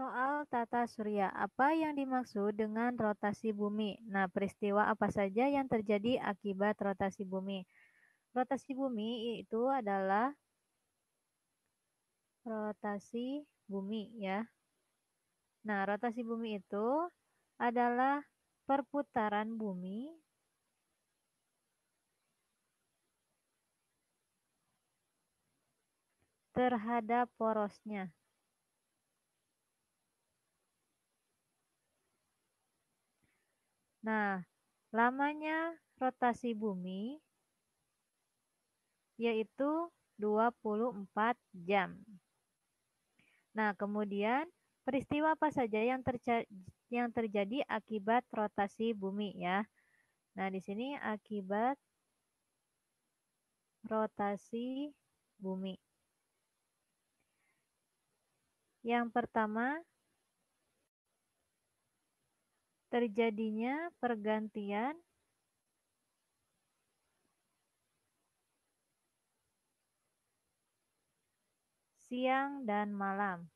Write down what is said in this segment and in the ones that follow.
Soal tata surya, apa yang dimaksud dengan rotasi bumi? Nah, peristiwa apa saja yang terjadi akibat rotasi bumi? Rotasi bumi itu adalah rotasi bumi ya. Nah, rotasi bumi itu adalah perputaran bumi terhadap porosnya. Nah, lamanya rotasi bumi yaitu 24 jam. Nah, kemudian peristiwa apa saja yang terjadi yang terjadi akibat rotasi bumi ya. Nah, di sini akibat rotasi bumi. Yang pertama, terjadinya pergantian siang dan malam.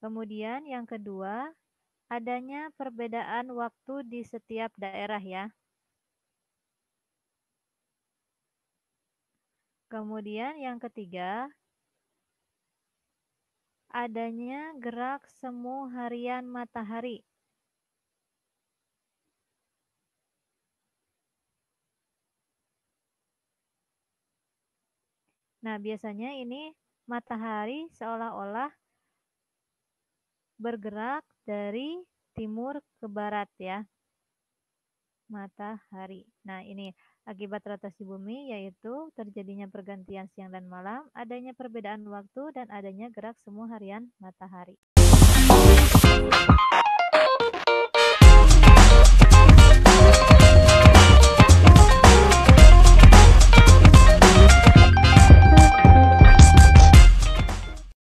Kemudian yang kedua, adanya perbedaan waktu di setiap daerah ya. Kemudian yang ketiga, adanya gerak semu harian matahari. Nah, biasanya ini matahari seolah-olah bergerak dari timur ke barat ya matahari. Nah, ini akibat rotasi bumi yaitu terjadinya pergantian siang dan malam, adanya perbedaan waktu dan adanya gerak semu harian matahari.